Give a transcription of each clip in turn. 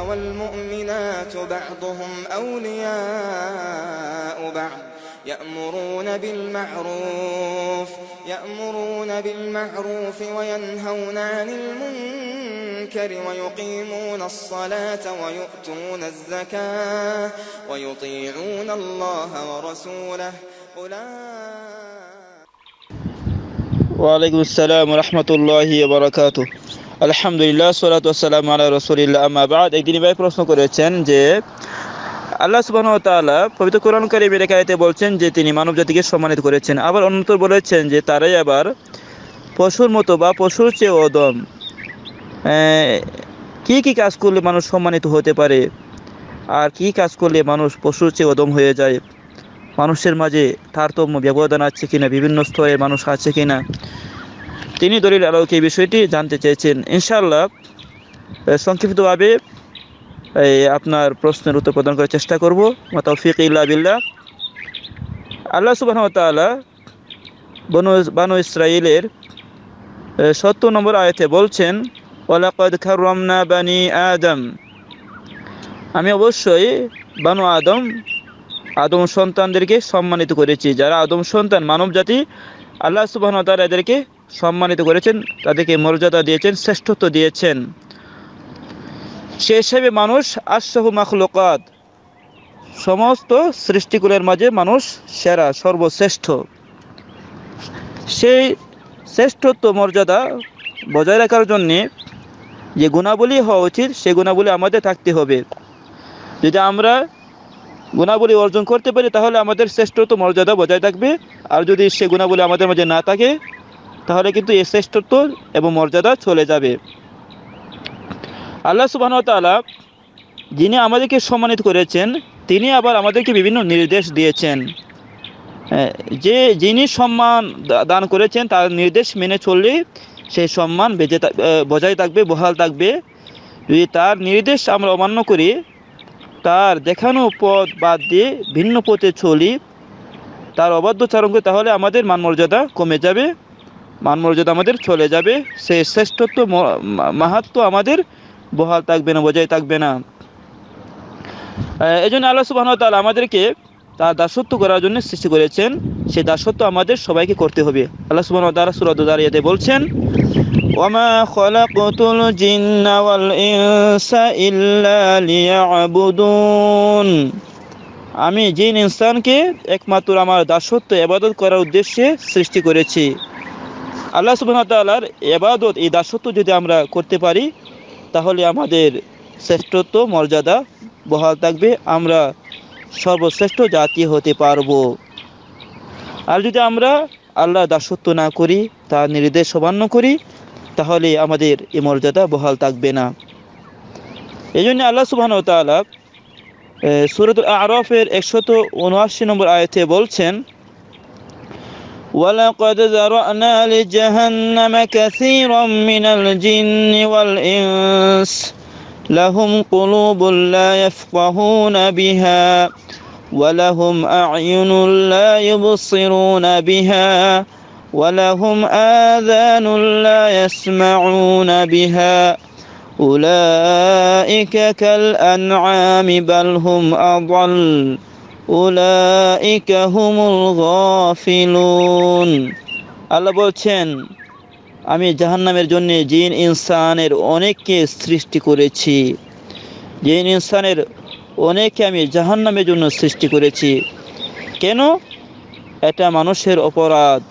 والمؤمنات بعضهم أولياء بعض يأمرون بالمعروف يأمرون بالمعروف وينهون عن المنكر ويقيمون الصلاة ويؤتون الزكاة ويطيعون الله ورسوله أولئك وعليكم السلام ورحمة الله وبركاته আলহামদুলিল্লাহ সালাতাম আল্লাহ রসুলিল্লাহ আমাবাদ একদিন ভাই প্রশ্ন করেছেন যে আল্লাহ সুবাহ তাল্লাহ পবিত্র কোরআন কারিম বলছেন যে তিনি মানব জাতিকে সম্মানিত করেছেন আবার অন্যতর বলেছেন যে তারাই আবার পশুর মতো বা পশুর চেয়ে অদম কি কি কাজ করলে মানুষ সম্মানিত হতে পারে আর কি কাজ করলে মানুষ পশুর চেয়ে অদম হয়ে যায় মানুষের মাঝে তারতম্য ব্যবধান আছে কিনা বিভিন্ন স্তরে মানুষ আছে কিনা তিনি দলিল আলোকে এই বিষয়টি জানতে চেয়েছেন ইনশাআল্লাহ সংক্ষিপ্তভাবে এই আপনার প্রশ্নের উত্তর প্রদান করার চেষ্টা করব মাতাফিক ইল্লা বিল্লাহ আল্লাহ সুবাহ তাল্লাহ বনু বানু ইসরায়েলের সত্তর নম্বর আয়তে বলছেন ওলাকদ খারমনা বানি আদম আমি অবশ্যই বানু আদম আদম সন্তানদেরকে সম্মানিত করেছি যারা আদম সন্তান মানব জাতি আল্লাহ সুবাহ এদেরকে সম্মানিত করেছেন তাদেরকে মর্যাদা দিয়েছেন শ্রেষ্ঠত্ব দিয়েছেন সে হিসেবে মানুষ আশাহু মাখলকাত সমস্ত সৃষ্টিকুলের মাঝে মানুষ সেরা সর্বশ্রেষ্ঠ সেই শ্রেষ্ঠত্ব মর্যাদা বজায় রাখার জন্যে যে গুণাবলী হওয়া উচিত সেই গুণাবলী আমাদের থাকতে হবে যদি আমরা গুণাবলী অর্জন করতে পারি তাহলে আমাদের শ্রেষ্ঠত্ব মর্যাদা বজায় থাকবে আর যদি সে গুণাবলী আমাদের মাঝে না থাকে তাহলে কিন্তু এ শ্রেষ্ঠত্ব এবং মর্যাদা চলে যাবে আল্লাহ সুবাহ তালা যিনি আমাদেরকে সম্মানিত করেছেন তিনি আবার আমাদেরকে বিভিন্ন নির্দেশ দিয়েছেন যে যিনি সম্মান দান করেছেন তার নির্দেশ মেনে চললে সেই সম্মান বেজে বজায় থাকবে বহাল থাকবে যদি তার নির্দেশ আমরা অমান্য করি তার দেখানো পথ বাদ দিয়ে ভিন্ন পথে চলি তার চারণ করি তাহলে আমাদের মান মর্যাদা কমে যাবে মান মর্যাদা আমাদের চলে যাবে সে শ্রেষ্ঠত্ব মাহাত্ম আমাদের বহাল থাকবে না বজায় থাকবে না এই জন্য আল্লাহ সুবাহ তালা আমাদেরকে তার দাসত্ব করার জন্য সৃষ্টি করেছেন সেই দাসত্ব আমাদের সবাইকে করতে হবে আল্লাহ সুবাহ তালা সুরাদ দাঁড়িয়ে বলছেন ওমা আমি জিন ইনসানকে একমাত্র আমার দাসত্ব এবাদত করার উদ্দেশ্যে সৃষ্টি করেছি আল্লাহ সুবাহতালার এবাদত এই দাসত্ব যদি আমরা করতে পারি তাহলে আমাদের শ্রেষ্ঠত্ব মর্যাদা বহাল থাকবে আমরা সর্বশ্রেষ্ঠ জাতি হতে পারব আর যদি আমরা আল্লাহ দাসত্ব না করি তার নির্দেশ সমান্য করি তাহলে আমাদের এই মর্যাদা বহাল থাকবে না এই জন্য আল্লাহ সুবাহন তালা সুরত আরফের একশত উনআশি নম্বর আয়তে বলছেন ولقد ذرأنا لجهنم كثيرا من الجن والإنس لهم قلوب لا يفقهون بها ولهم أعين لا يبصرون بها ولهم آذان لا يسمعون بها أولئك كالأنعام بل هم أضل আল্লাহ বলছেন আমি জাহান্নামের জন্য জিন ইনসানের অনেককে সৃষ্টি করেছি জিন ইনসানের অনেককে আমি জাহান্নামের জন্য সৃষ্টি করেছি কেন এটা মানুষের অপরাধ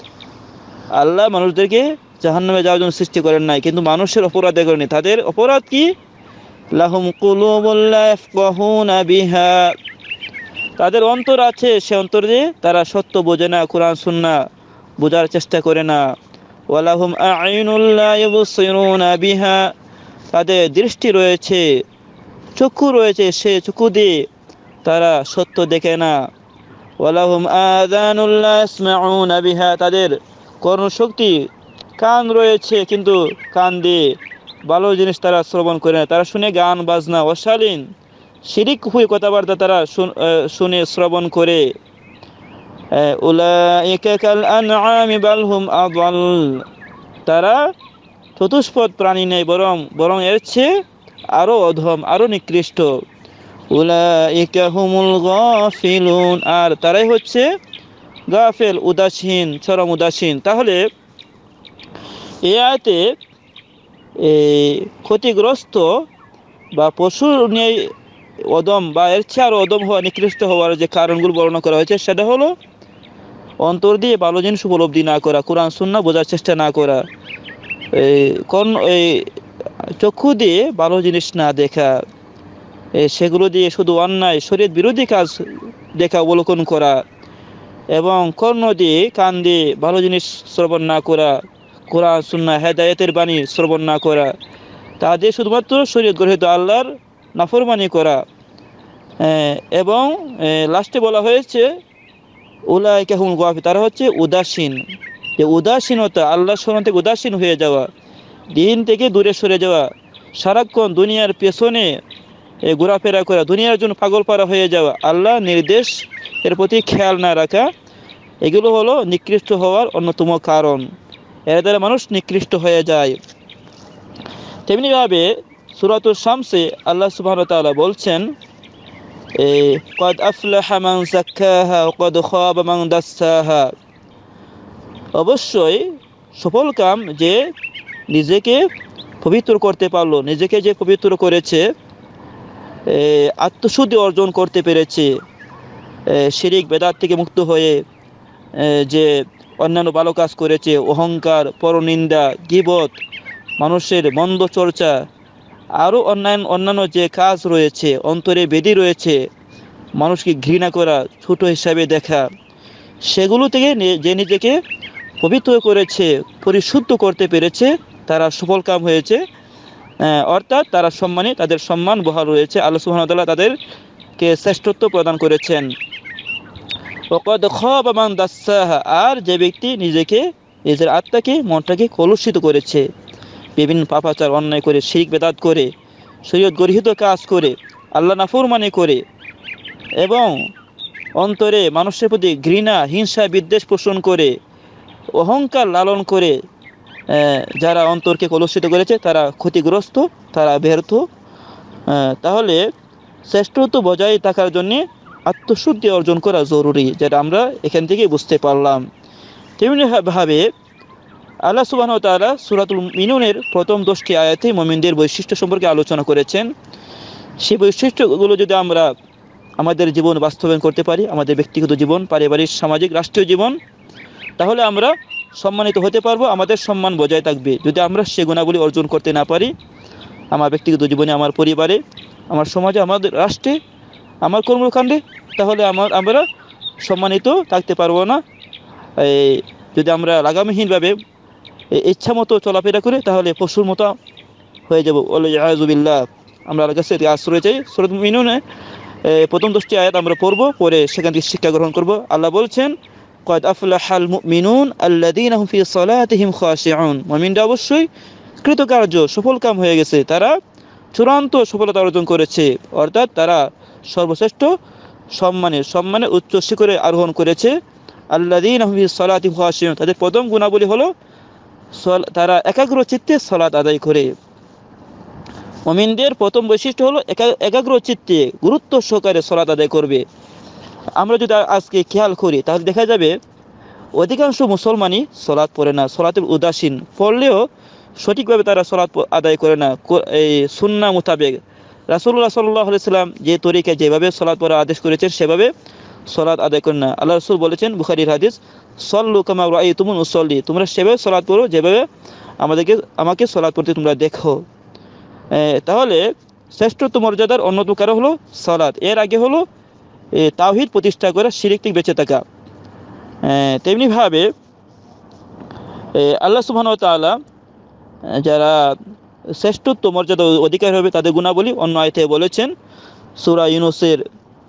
আল্লাহ মানুষদেরকে জাহান্নামে যাওয়ার জন্য সৃষ্টি করেন নাই কিন্তু মানুষের অপরাধে করেনি তাদের অপরাধ কি লাহুম কুলুবুল্লাহ বিহা তাদের অন্তর আছে সে অন্তর দিয়ে তারা সত্য বোঝে না কোরআন শুননা বোঝার চেষ্টা করে না ওয়ালাহুম বিহা তাদের দৃষ্টি রয়েছে চক্ষু রয়েছে সে চক্ষু দিয়ে তারা সত্য দেখে না ওয়ালাহুম আদানুল্লাহ তাদের কর্মশক্তি কান রয়েছে কিন্তু কান দিয়ে ভালো জিনিস তারা শ্রবণ করে না তারা শুনে গান বাজনা অশালীন শিরিক হয়ে কথাবার্তা তারা শুনে শ্রবণ করে তারা চতুষ্পদ প্রাণী নেই বরং বরং এর চেয়ে আরও অধম আরও নিকৃষ্ট আর তারাই হচ্ছে গাফেল উদাসীন চরম উদাসীন তাহলে এ আয়তে ক্ষতিগ্রস্ত বা পশু নিয়ে অদম বা এর চেয়ে আরও অদম হওয়া নিকৃষ্ট হওয়ার যে কারণগুলো বর্ণনা করা হয়েছে সেটা হলো অন্তর দিয়ে ভালো জিনিস উপলব্ধি না করা কোরআন সুন্না বোঝার চেষ্টা না করা এই কোন এই চক্ষু দিয়ে ভালো জিনিস না দেখা সেগুলো দিয়ে শুধু অন্যায় শরীর বিরোধী কাজ দেখা অবলোকন করা এবং কর্ণ দিয়ে কান দিয়ে ভালো জিনিস শ্রবণ না করা কোরআন সুন্না হেদায়তের বাণী শ্রবণ না করা তা দিয়ে শুধুমাত্র শরীর গ্রহিত আল্লাহর নাফরমানি করা এবং লাস্টে বলা হয়েছে উলাই কেহুল গোয়াফি তারা হচ্ছে উদাসীন যে উদাসীনতা আল্লাহ স্মরণ থেকে উদাসীন হয়ে যাওয়া দিন থেকে দূরে সরে যাওয়া সারাক্ষণ দুনিয়ার পেছনে ঘোরাফেরা করা দুনিয়ার জন্য পাগল পারা হয়ে যাওয়া আল্লাহ নির্দেশ এর প্রতি খেয়াল না রাখা এগুলো হলো নিকৃষ্ট হওয়ার অন্যতম কারণ এর দ্বারা মানুষ নিকৃষ্ট হয়ে যায় তেমনিভাবে সুরাতুল শামসে আল্লাহ সুবাহ তালা বলছেন কদ আফলাহা মাং সাক্ষাহা কদ খাবা মাং দাসাহা অবশ্যই সফল কাম যে নিজেকে পবিত্র করতে পারলো নিজেকে যে পবিত্র করেছে আত্মশুদ্ধি অর্জন করতে পেরেছে শিরিক বেদার থেকে মুক্ত হয়ে যে অন্যান্য ভালো কাজ করেছে অহংকার পরনিন্দা গিবত মানুষের মন্দ চর্চা আরও অন্যান্য অন্যান্য যে কাজ রয়েছে অন্তরে বেদি রয়েছে মানুষকে ঘৃণা করা ছোট হিসাবে দেখা সেগুলো থেকে যে নিজেকে পবিত্র করেছে পরিশুদ্ধ করতে পেরেছে তারা সফল কাম হয়েছে অর্থাৎ তারা সম্মানে তাদের সম্মান বহাল রয়েছে আল্লাহ সুহামতাল্লাহ তাদেরকে শ্রেষ্ঠত্ব প্রদান করেছেন ওকদ এবং দাসাহা আর যে ব্যক্তি নিজেকে নিজের আত্মাকে মনটাকে কলুষিত করেছে বিভিন্ন পাপাচার অন্যায় করে শিখ বেদাত করে শরীয়ত গরহিত কাজ করে আল্লাহ মানে করে এবং অন্তরে মানুষের প্রতি ঘৃণা হিংসা বিদ্বেষ পোষণ করে অহংকার লালন করে যারা অন্তরকে কলুষিত করেছে তারা ক্ষতিগ্রস্ত তারা ব্যর্থ তাহলে শ্রেষ্ঠত্ব বজায় থাকার জন্যে আত্মশুদ্ধি অর্জন করা জরুরি যেটা আমরা এখান থেকে বুঝতে পারলাম তেমনিভাবে আল্লাহ সুবাহ তালা সুরাতুল মিনুনের প্রথম দশটি আয়াতে মমিনদের বৈশিষ্ট্য সম্পর্কে আলোচনা করেছেন সেই বৈশিষ্ট্যগুলো যদি আমরা আমাদের জীবন বাস্তবায়ন করতে পারি আমাদের ব্যক্তিগত জীবন পারিবারিক সামাজিক রাষ্ট্রীয় জীবন তাহলে আমরা সম্মানিত হতে পারবো আমাদের সম্মান বজায় থাকবে যদি আমরা সে গুণাবলী অর্জন করতে না পারি আমার ব্যক্তিগত জীবনে আমার পরিবারে আমার সমাজে আমাদের রাষ্ট্রে আমার কর্মকাণ্ডে তাহলে আমার আমরা সম্মানিত থাকতে পারবো না এই যদি আমরা লাগামহীনভাবে ইচ্ছা মতো চলাফেরা করে তাহলে পশুর মতো হয়ে যাবো আজুবিল্লাহ আমরা আল্লাহ কাছে আশ্রয় চাই সুরত মিনুনে প্রথম দশটি আয়াত আমরা পড়বো পরে সেখান থেকে শিক্ষা গ্রহণ করব আল্লাহ বলছেন কয়েদ আফুল্লাহাল মিনুন আল্লাদিন আহমফি সালাহিম খাশিউন মমিনটা অবশ্যই কৃতকার্য সফল কাম হয়ে গেছে তারা চূড়ান্ত সফলতা অর্জন করেছে অর্থাৎ তারা সর্বশ্রেষ্ঠ সম্মানে সম্মানে উচ্চ শিখরে আরোহণ করেছে আল্লাদিন আহমফি সালাহিম খাশিউন তাদের প্রথম গুণাবলী হলো তারা একাগ্র চিত্তে সলাৎ আদায় করে মমিনদের প্রথম বৈশিষ্ট্য হলো একাগ্র চিত্তে গুরুত্ব সহকারে সলাৎ আদায় করবে আমরা যদি আজকে খেয়াল করি তাহলে দেখা যাবে অধিকাংশ মুসলমানই সলাৎ পড়ে না সলাতে উদাসীন পড়লেও সঠিকভাবে তারা সলাৎ আদায় করে না এই সুন্না মোতাবেক রাসুল্লাহ সাল্লাহ সাল্লাম যে তরিকায় যেভাবে সলাৎ পড়া আদেশ করেছেন সেভাবে সলাদ আদায় করেন না আল্লাহ রসুল বলেছেন বুখারির হাদিস সল্লু কামা এই তুমুন উসল্লি তোমরা সেভাবে সলাদ পড়ো যেভাবে আমাদেরকে আমাকে সলাদ পড়তে তোমরা দেখো তাহলে শ্রেষ্ঠত্ব মর্যাদার অন্যতম কারণ হলো সলাদ এর আগে হলো তাহিদ প্রতিষ্ঠা করে সিরিকটিক বেঁচে থাকা তেমনিভাবে আল্লাহ তালা যারা শ্রেষ্ঠত্ব মর্যাদা অধিকার হবে তাদের গুণাবলী অন্য আয়তে বলেছেন সুরা ইউনুসের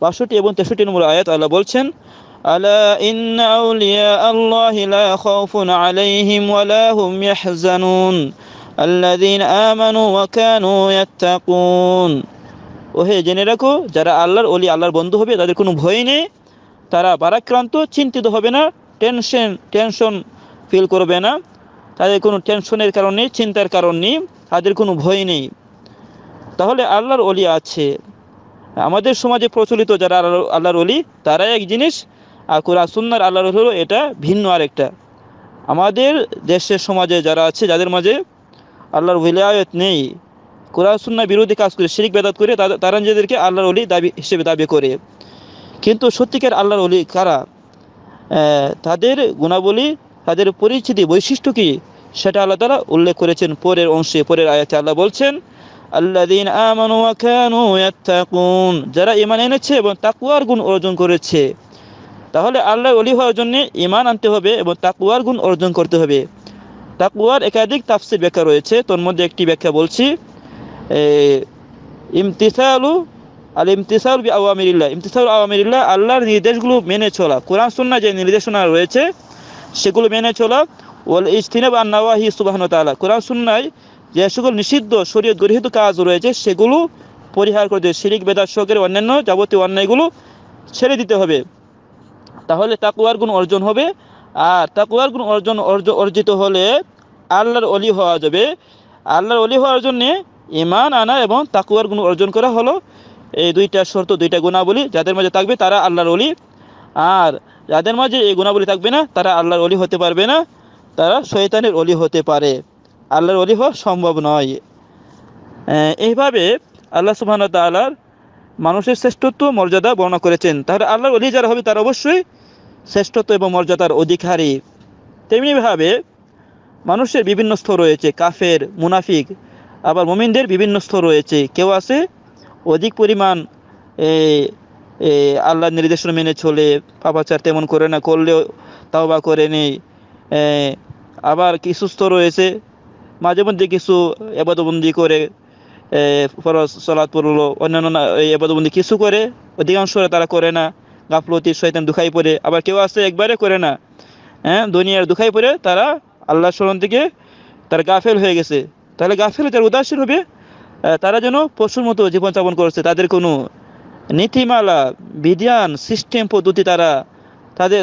বাষট্টি এবং তেষট্টি নম্বর আয়াত আল্লাহ বলছেন আলা ইন্না আউলিয়া আল্লাহ লা আলাইহিম ওয়ালা হুম ইয়াহজানুন আল্লাযীনা আমানু ওয়া কানু ইয়াত্তাকুন ওহে জেনে রাখো যারা আল্লাহর অলি আল্লাহর বন্ধু হবে তাদের কোনো ভয় নেই তারা বারাক্রান্ত চিন্তিত হবে না টেনশন টেনশন ফিল করবে না তাদের কোনো টেনশনের কারণে চিন্তার কারণ নেই তাদের কোনো ভয় নেই তাহলে আল্লাহর অলি আছে আমাদের সমাজে প্রচলিত যারা আল্লাহর অলি তারা এক জিনিস আর কোরআন সুন্নার আল্লাহর হলো এটা ভিন্ন আরেকটা আমাদের দেশের সমাজে যারা আছে যাদের মাঝে আল্লাহর উলায়ত নেই কোরআন সুন্না বিরোধী কাজ করে শিরিক বেদাত করে তারা নিজেদেরকে আল্লাহর অলি দাবি হিসেবে দাবি করে কিন্তু সত্যিকার আল্লাহর অলি কারা তাদের গুণাবলী তাদের পরিচিতি বৈশিষ্ট্য কী সেটা আল্লাহ তারা উল্লেখ করেছেন পরের অংশে পরের আয়াতে আল্লাহ বলছেন আল্লাদিন আমানু আখানু ইয়াত্তাকুন যারা ইমান এনেছে এবং তাকওয়ার গুণ অর্জন করেছে তাহলে আল্লাহ অলি হওয়ার জন্য ইমান আনতে হবে এবং তাকওয়ার গুণ অর্জন করতে হবে তাকওয়ার একাধিক তাফসির ব্যাখ্যা রয়েছে তোর মধ্যে একটি ব্যাখ্যা বলছি ইমতিসালু আল ইমতিসাউল বি আওয়ামিরিল্লাহ ইমতিসাউল আওয়ামিরিল্লাহ আল্লাহর নির্দেশগুলো মেনে চলা কোরআন সুন্না যে নির্দেশনা রয়েছে সেগুলো মেনে চলা ওয়াল ইস্তিনাব আন সুবাহন সুবহানাহু কোরআন সুন্নায় যে সকল নিষিদ্ধ শরীয় গৃহীত কাজ রয়েছে সেগুলো পরিহার করতে শিরিক বেদার শোকের অন্যান্য যাবতীয় অন্যায়গুলো ছেড়ে দিতে হবে তাহলে তাকুয়ার গুণ অর্জন হবে আর তাকুয়ার গুণ অর্জন অর্জিত হলে আল্লাহর অলি হওয়া যাবে আল্লাহর অলি হওয়ার জন্যে ইমান আনা এবং তাকুয়ার গুণ অর্জন করা হলো এই দুইটা শর্ত দুইটা গুণাবলী যাদের মাঝে থাকবে তারা আল্লাহর অলি আর যাদের মাঝে এই গুণাবলী থাকবে না তারা আল্লাহর অলি হতে পারবে না তারা শয়তানের অলি হতে পারে আল্লাহর অলি হওয়া সম্ভব নয় এইভাবে আল্লাহ সুবাহন তাল্লাহার মানুষের শ্রেষ্ঠত্ব মর্যাদা বর্ণনা করেছেন তাহলে আল্লাহর অলি যারা হবে তারা অবশ্যই শ্রেষ্ঠত্ব এবং মর্যাদার অধিকারী তেমনিভাবে মানুষের বিভিন্ন স্তর রয়েছে কাফের মুনাফিক আবার মোমিনদের বিভিন্ন স্তর রয়েছে কেউ আছে অধিক পরিমাণ আল্লাহ নির্দেশনা মেনে চলে পাপাচার তেমন করে না করলেও তাওবা করে নেই আবার কিছু স্তর রয়েছে মাঝে মধ্যে কিছু এবাদবন্দি করে ফরজ সলাদ পড়লো অন্যান্য এবাদবন্দি কিছু করে অধিকাংশ তারা করে না গাফলতি শয়তান দুখাই পড়ে আবার কেউ আছে একবারে করে না হ্যাঁ দুনিয়ার দুখাই পড়ে তারা আল্লাহ স্মরণ থেকে তার গাফেল হয়ে গেছে তাহলে গাফেল তার উদাসীন হবে তারা যেন পশুর মতো জীবনযাপন করছে তাদের কোনো নীতিমালা বিধান সিস্টেম পদ্ধতি তারা তাদের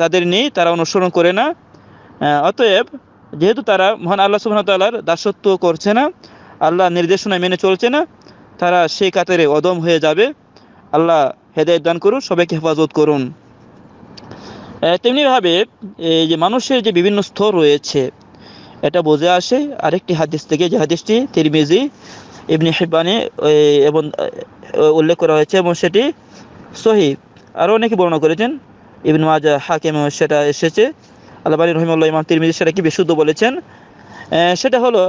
তাদের নেই তারা অনুসরণ করে না অতএব যেহেতু তারা মহান আল্লাহ সুবাহতাল্লাহর দাসত্ব করছে না আল্লাহ নির্দেশনা মেনে চলছে না তারা সেই কাতারে অদম হয়ে যাবে আল্লাহ হেদায়ত দান করুন সবাইকে হেফাজত করুন তেমনিভাবে এই যে মানুষের যে বিভিন্ন স্তর রয়েছে এটা বোঝে আসে আরেকটি হাদিস থেকে যে হাদিসটি তিরমিজি ইবনি হিব্বানি এবং উল্লেখ করা হয়েছে এবং সেটি সহি আরও অনেকে বর্ণনা করেছেন ইবন মাজা হাকিম সেটা এসেছে আল্লাহ রহিমুল্লাহ ইমাম তিরমিজি সেটা কি বিশুদ্ধ বলেছেন সেটা হলো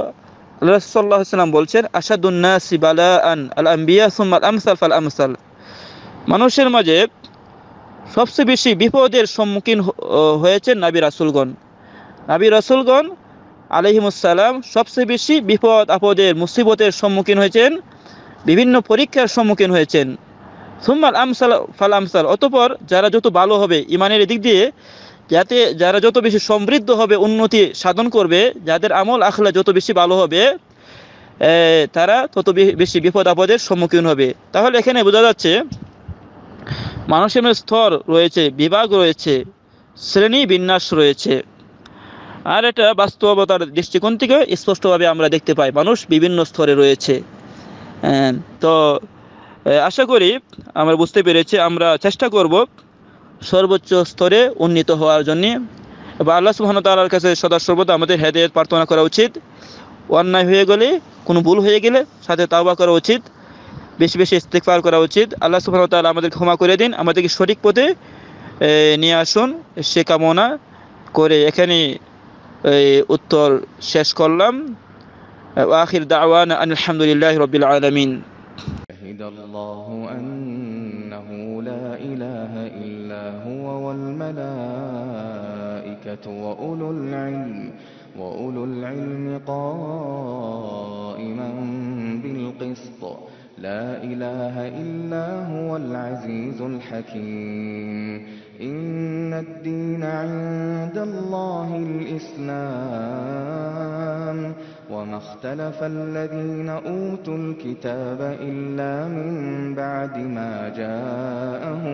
আল্লাহ সাল্লাহ সাল্লাম বলছেন আসাদুন্না সিবালা আন আল আম্বিয়া সুম্মাল আমসাল ফাল আমসাল মানুষের মাঝে সবচেয়ে বেশি বিপদের সম্মুখীন হয়েছেন নাবি রাসুলগণ নাবি রাসুলগণ আলহিমুসালাম সবচেয়ে বেশি বিপদ আপদের মুসিবতের সম্মুখীন হয়েছেন বিভিন্ন পরীক্ষার সম্মুখীন হয়েছেন সুম্মাল আমসাল ফাল আমসাল অতপর যারা যত ভালো হবে ইমানের দিক দিয়ে যাতে যারা যত বেশি সমৃদ্ধ হবে উন্নতি সাধন করবে যাদের আমল আখলা যত বেশি ভালো হবে তারা তত বেশি বিপদ আপদের সম্মুখীন হবে তাহলে এখানে বোঝা যাচ্ছে মানুষের স্তর রয়েছে বিভাগ রয়েছে শ্রেণী বিন্যাস রয়েছে আর এটা বাস্তবতার দৃষ্টিকোণ থেকে স্পষ্টভাবে আমরা দেখতে পাই মানুষ বিভিন্ন স্তরে রয়েছে তো আশা করি আমরা বুঝতে পেরেছি আমরা চেষ্টা করব সর্বোচ্চ স্তরে উন্নীত হওয়ার জন্যে এবার আল্লাহ সুহান তাল্লার কাছে সদা সর্বদা আমাদের হেদায়ত প্রার্থনা করা উচিত অন্যায় হয়ে গেলে কোনো ভুল হয়ে গেলে সাথে তাওবা করা উচিত বেশি বেশি ইস্তেকফার করা উচিত আল্লাহ সুহান তাল্লাহ আমাদের ক্ষমা করে দিন আমাদেরকে সঠিক পথে নিয়ে আসুন সে কামনা করে এখানে উত্তর শেষ করলাম وآخر دعوانا أن الحمد لله رب العالمين شهد الله أنه لا إله إلا هو والملائكة وأولو العلم وأولو العلم قائما بالقسط لا إله إلا هو العزيز الحكيم إن الدين عند الله الإسلام وما اختلف الذين أوتوا الكتاب إلا من بعد ما جاءهم